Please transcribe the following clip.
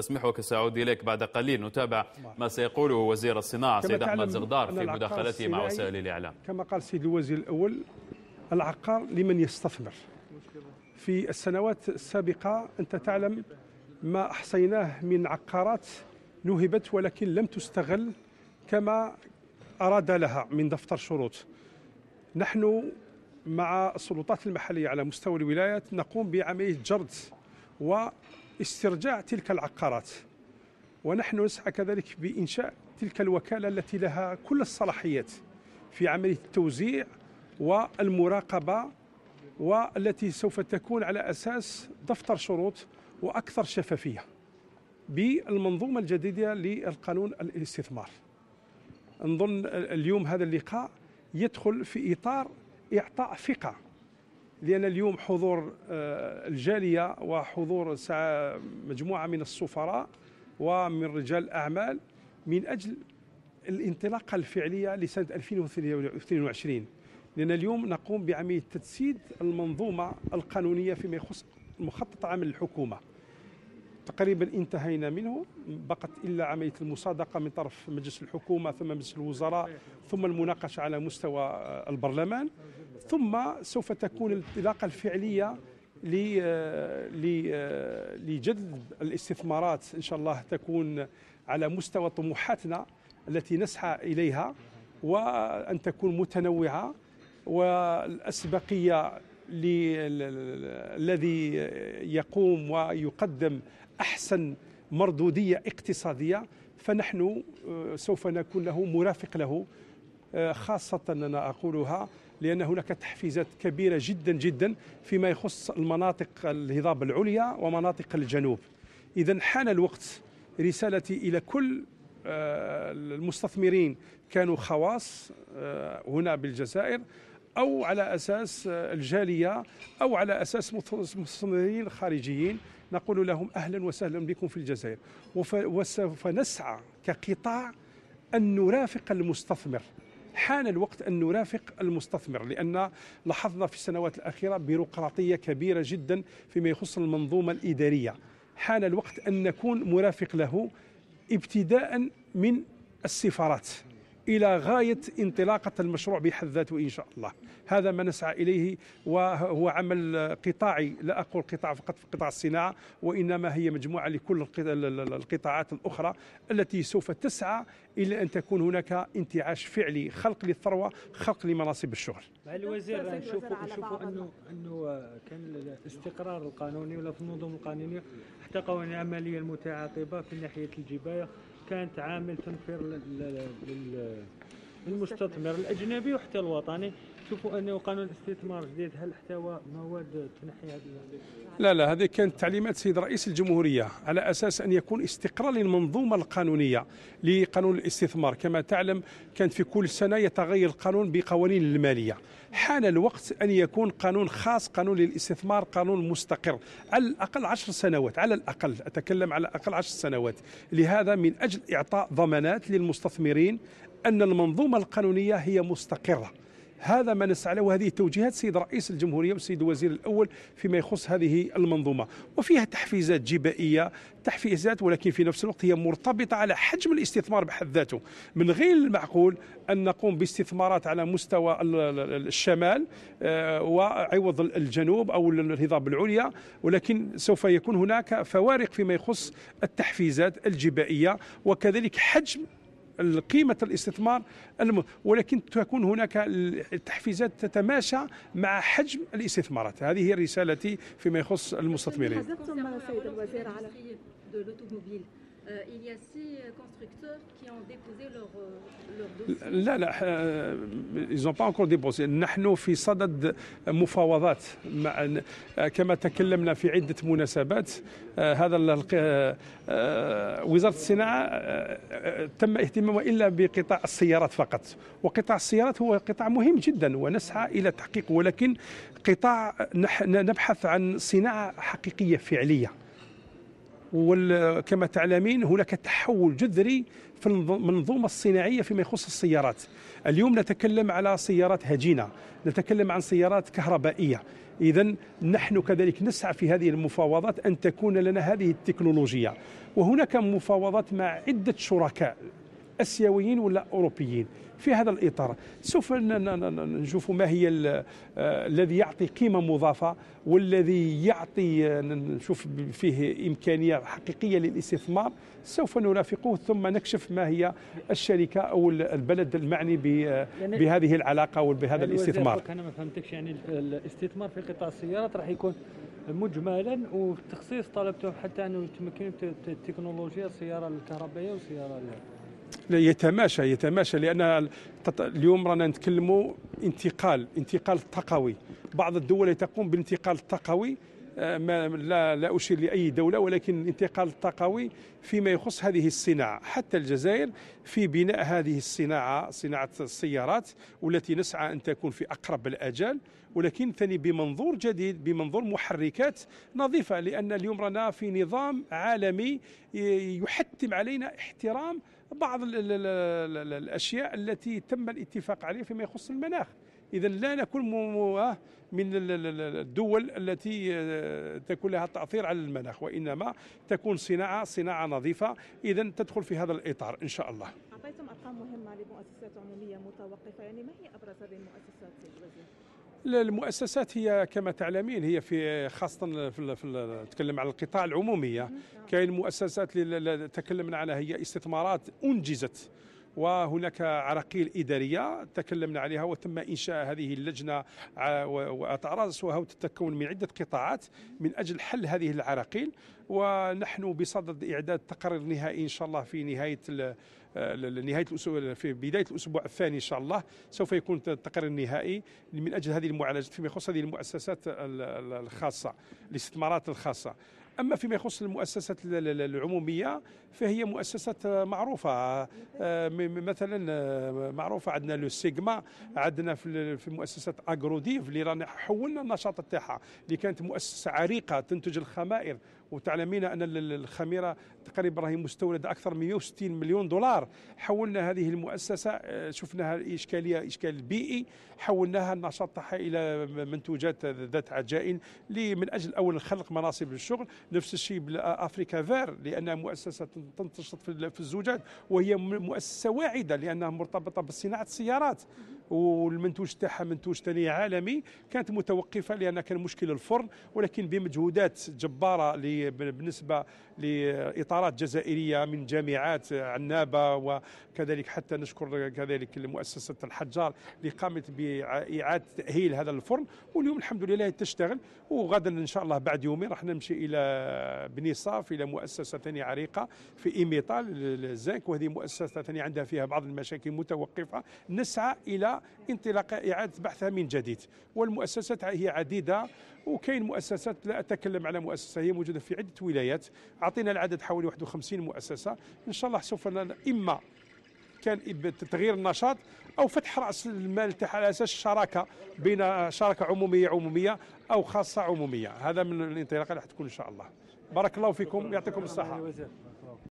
اسمحك سأعود إليك بعد قليل نتابع ما سيقوله وزير الصناعة سيد أحمد زغدار في مداخلته مع وسائل الإعلام كما قال سيد الوزير الأول العقار لمن يستثمر في السنوات السابقة أنت تعلم ما أحصيناه من عقارات نهبت ولكن لم تستغل كما أراد لها من دفتر شروط نحن مع السلطات المحلية على مستوى الولايات نقوم بعملية جرد و استرجاع تلك العقارات ونحن نسعى كذلك بإنشاء تلك الوكالة التي لها كل الصلاحيات في عملية التوزيع والمراقبة والتي سوف تكون على أساس دفتر شروط وأكثر شفافية بالمنظومة الجديدة للقانون الاستثمار نظن اليوم هذا اللقاء يدخل في إطار إعطاء ثقة لان اليوم حضور آه، الجاليه وحضور مجموعه من السفراء ومن رجال الاعمال من اجل الانطلاقه الفعليه لسنه 2022 لان اليوم نقوم بعمليه تجسيد المنظومه القانونيه فيما يخص مخطط عمل الحكومه تقريبا انتهينا منه بقت الا عمليه المصادقه من طرف مجلس الحكومه ثم مجلس الوزراء ثم المناقشه على مستوى آه، البرلمان ثم سوف تكون الانطلاقه الفعليه آه، آه، لجذب الاستثمارات ان شاء الله تكون على مستوى طموحاتنا التي نسعى اليها وان تكون متنوعه والاسبقيه الذي يقوم ويقدم احسن مردوديه اقتصاديه فنحن آه، سوف نكون له مرافق له خاصه انا اقولها لأن هناك تحفيزات كبيرة جدا جدا فيما يخص المناطق الهضاب العليا ومناطق الجنوب إذا حان الوقت رسالتي إلى كل آه، المستثمرين كانوا خواص آه، هنا بالجزائر أو على أساس آه، الجالية أو على أساس مستثمرين خارجيين نقول لهم أهلا وسهلا بكم في الجزائر وسوف نسعى كقطاع أن نرافق المستثمر حان الوقت أن نرافق المستثمر لأن لاحظنا في السنوات الأخيرة بيروقراطية كبيرة جدا فيما يخص المنظومة الإدارية حان الوقت أن نكون مرافق له ابتداء من السفارات إلى غاية انطلاقة المشروع بحد ذاته إن شاء الله هذا ما نسعى إليه وهو عمل قطاعي لا أقول قطاع فقط في قطاع الصناعة وإنما هي مجموعة لكل القطاعات الأخرى التي سوف تسعى إلى أن تكون هناك انتعاش فعلي خلق للثروة خلق لمناصب الشغل مع الوزير نشوفوا نشوفوا أنه, أنه كان الاستقرار القانوني ولا في النظم القانونيه احتقوا عملية المتعاقبة في ناحية الجباية كانت عامل تنفير للمستثمر الاجنبي وحتى الوطني تشوفوا انه قانون الاستثمار الجديد هل احتوى مواد تنحي هذه لا لا هذه كانت تعليمات سيد رئيس الجمهوريه على اساس ان يكون استقرار للمنظومه القانونيه لقانون الاستثمار كما تعلم كانت في كل سنه يتغير القانون بقوانين الماليه حان الوقت ان يكون قانون خاص قانون للاستثمار قانون مستقر على الاقل عشر سنوات على الاقل اتكلم على الاقل عشر سنوات لهذا من اجل اعطاء ضمانات للمستثمرين ان المنظومه القانونيه هي مستقره هذا ما نسعى له وهذه توجيهات سيد رئيس الجمهورية والسيد الوزير الأول فيما يخص هذه المنظومة وفيها تحفيزات جبائية تحفيزات ولكن في نفس الوقت هي مرتبطة على حجم الاستثمار بحد ذاته من غير المعقول أن نقوم باستثمارات على مستوى الشمال آه، وعوض الجنوب أو الهضاب العليا ولكن سوف يكون هناك فوارق فيما يخص التحفيزات الجبائية وكذلك حجم قيمة الاستثمار الم... ولكن تكون هناك التحفيزات تتماشى مع حجم الاستثمارات هذه هي رسالتي فيما يخص المستثمرين سيد الوزير على Euh, il y a six euh, constructeurs qui ont déposé leur, euh, leur dossier. لا لا ils ont pas encore déposé نحن في صدد مفاوضات مع كما تكلمنا في عدة مناسبات هذا وزارة الصناعة تم اهتمامها إلا بقطاع السيارات فقط وقطاع السيارات هو قطاع مهم جدا ونسعى إلى تحقيقه ولكن قطاع نبحث عن صناعة حقيقية فعلية وكما تعلمين هناك تحول جذري في المنظومة الصناعية فيما يخص السيارات اليوم نتكلم على سيارات هجينة نتكلم عن سيارات كهربائية إذا نحن كذلك نسعى في هذه المفاوضات أن تكون لنا هذه التكنولوجيا وهناك مفاوضات مع عدة شركاء اسيويين ولا اوروبيين في هذا الاطار سوف نشوف ما هي آه، الذي يعطي قيمه مضافه والذي يعطي آه، نشوف فيه امكانيه حقيقيه للاستثمار سوف نرافقه ثم نكشف ما هي الشركه او البلد المعني آه، يعني بهذه العلاقه وبهذا يعني الاستثمار انا ما فهمتكش يعني الاستثمار في قطاع السيارات راح يكون مجملا وتخصيص طلبته حتى انه يتمكن التكنولوجيا السياره الكهربائيه والسياره يتماشى يتماشى لان اليوم رانا نتكلموا انتقال انتقال طاقوي بعض الدول تقوم بالانتقال الطاقوي آه، ما لا, لا أشير لأي دولة ولكن الانتقال الطاقوي فيما يخص هذه الصناعة حتى الجزائر في بناء هذه الصناعة صناعة السيارات والتي نسعى أن تكون في أقرب الآجال ولكن ثاني بمنظور جديد بمنظور محركات نظيفة لأن اليوم رانا في نظام عالمي آه، يحتم علينا احترام بعض ال الـ الـ الاشياء التي تم الاتفاق عليها فيما يخص المناخ اذا لا نكون من الدول التي آه، تكون لها تاثير على المناخ وانما تكون صناعه صناعه نظيفه اذا تدخل في هذا الاطار ان شاء الله اعطيتم ارقام مهمه لمؤسسات عموميه متوقفه يعني ما هي ابرز هذه المؤسسات الوزير المؤسسات هي كما تعلمين هي في خاصة في, نتكلم على القطاع العمومية كاين مؤسسات تكلمنا عنها هي استثمارات أنجزت وهناك عراقيل إدارية تكلمنا عليها وتم إنشاء هذه اللجنة وأتراسها وتتكون من عدة قطاعات من أجل حل هذه العراقيل ونحن بصدد إعداد تقرير نهائي إن شاء الله في نهاية آه، لنهايه الاسبوع في بدايه الاسبوع الثاني ان شاء الله سوف يكون التقرير النهائي من اجل هذه المعالجه فيما يخص هذه المؤسسات الخاصه الاستثمارات الخاصه أما فيما يخص المؤسسات العمومية فهي مؤسسات معروفة آه، مثلا آه، معروفة عندنا لو سيجما عندنا في مؤسسة اغروديف اللي رانا حولنا النشاط تاعها اللي كانت مؤسسة عريقة تنتج الخمائر وتعلمين أن الخميرة تقريبا راهي مستوردة أكثر من 160 مليون دولار حولنا هذه المؤسسة آه، شفناها اشكاليه إشكال بيئي حولناها النشاط تاعها إلى منتوجات ذات عجائن من أجل أول خلق مناصب للشغل نفس الشيء بافريكا فير لان مؤسسه تنتشط في الزجاج وهي مؤسسه واعده لانها مرتبطه بصناعه السيارات والمنتوج تاعها منتوج ثاني عالمي كانت متوقفه لان كان مشكل الفرن ولكن بمجهودات جباره بالنسبه لاطارات جزائريه من جامعات عنابه وكذلك حتى نشكر كذلك مؤسسه الحجار اللي قامت باعاده تاهيل هذا الفرن واليوم الحمد لله تشتغل وغدا ان شاء الله بعد يومين راح نمشي الى بني صاف الى مؤسسه ثانيه عريقه في ايميطال الزنك وهذه مؤسسه ثانيه عندها فيها بعض المشاكل متوقفه نسعى الى انطلاق إعادة بحثها من جديد والمؤسسات هي عديدة وكاين مؤسسات لا أتكلم على مؤسسة هي موجودة في عدة ولايات أعطينا العدد حوالي 51 مؤسسة إن شاء الله سوف إما كان تغيير النشاط او فتح راس المال تاعها على اساس الشراكه بين شراكه عموميه عموميه او خاصه عموميه هذا من الانطلاقه اللي حتكون ان شاء الله بارك الله فيكم يعطيكم الصحه